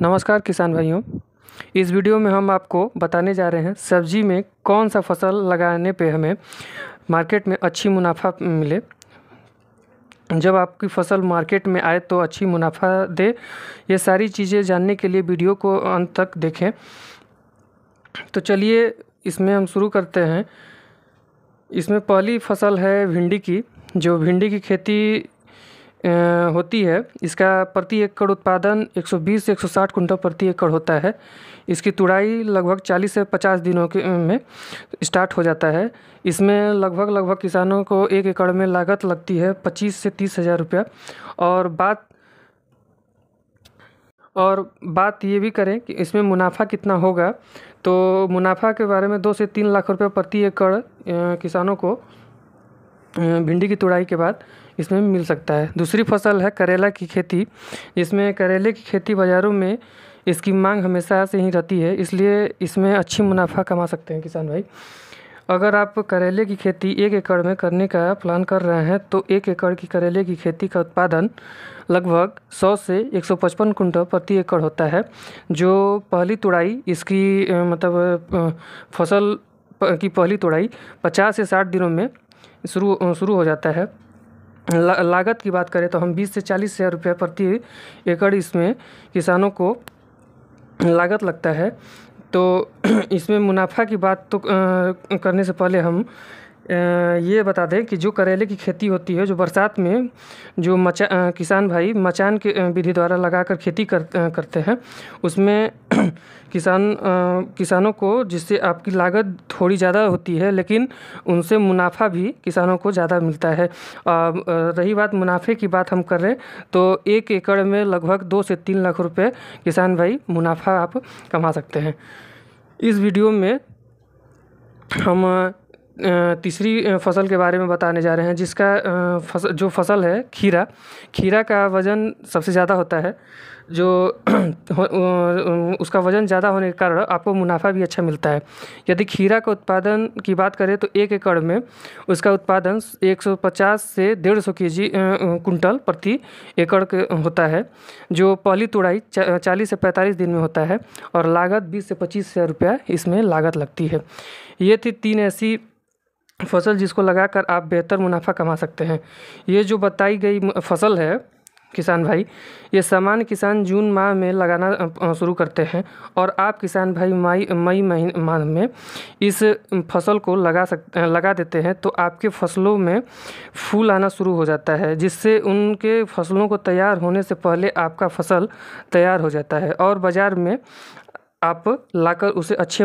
नमस्कार किसान भाइयों इस वीडियो में हम आपको बताने जा रहे हैं सब्जी में कौन सा फसल लगाने पे हमें मार्केट में अच्छी मुनाफा मिले जब आपकी फसल मार्केट में आए तो अच्छी मुनाफा दे ये सारी चीज़ें जानने के लिए वीडियो को अंत तक देखें तो चलिए इसमें हम शुरू करते हैं इसमें पहली फसल है भिंडी की जो भिंडी की खेती होती है इसका प्रति एकड़ उत्पादन 120 से 160 कुंटल प्रति एकड़ होता है इसकी तुड़ाई लगभग 40 से 50 दिनों के में स्टार्ट हो जाता है इसमें लगभग लगभग किसानों को एक एकड़ में लागत लगती है 25 से तीस हज़ार रुपया और बात और बात ये भी करें कि इसमें मुनाफा कितना होगा तो मुनाफा के बारे में दो से तीन लाख रुपये प्रति एकड़ किसानों को भिंडी की तुड़ाई के बाद इसमें मिल सकता है दूसरी फसल है करेला की खेती जिसमें करेले की खेती बाज़ारों में इसकी मांग हमेशा से ही रहती है इसलिए इसमें अच्छी मुनाफा कमा सकते हैं किसान भाई अगर आप करेले की खेती एक एकड़ में करने का प्लान कर रहे हैं तो एक एकड़ की करेले की खेती का उत्पादन लगभग 100 से 155 कुंटल प्रति एकड़ होता है जो पहली तुड़ाई इसकी मतलब फसल की पहली तुड़ाई 50 से 60 दिनों में शुरू शुरू हो जाता है ला, लागत की बात करें तो हम बीस से चालीस हज़ार रुपये प्रति एकड़ इसमें किसानों को लागत लगता है तो इसमें मुनाफा की बात तो करने से पहले हम ये बता दें कि जो करेले की खेती होती है जो बरसात में जो मचा किसान भाई मचान के विधि द्वारा लगाकर खेती कर, करते हैं उसमें किसान किसानों को जिससे आपकी लागत थोड़ी ज़्यादा होती है लेकिन उनसे मुनाफा भी किसानों को ज़्यादा मिलता है रही बात मुनाफे की बात हम कर रहे तो एक एकड़ में लगभग दो से तीन लाख रुपये किसान भाई मुनाफा आप कमा सकते हैं इस वीडियो में हम तीसरी फसल के बारे में बताने जा रहे हैं जिसका फसल जो फसल है खीरा खीरा का वज़न सबसे ज़्यादा होता है जो उसका वज़न ज़्यादा होने के कारण आपको मुनाफा भी अच्छा मिलता है यदि खीरा का उत्पादन की बात करें तो एक एकड़ में उसका उत्पादन 150 से 150 जी कुंटल प्रति एकड़ के होता है जो पहली तुड़ाई 40 से 45 दिन में होता है और लागत 20 से पच्चीस हज़ार रुपया इसमें लागत लगती है ये थी तीन ऐसी फसल जिसको लगाकर आप बेहतर मुनाफा कमा सकते हैं ये जो बताई गई फसल है किसान भाई ये सामान्य किसान जून माह में लगाना शुरू करते हैं और आप किसान भाई मई मई माह में इस फसल को लगा सक लगा देते हैं तो आपके फसलों में फूल आना शुरू हो जाता है जिससे उनके फसलों को तैयार होने से पहले आपका फसल तैयार हो जाता है और बाज़ार में आप लाकर उसे अच्छे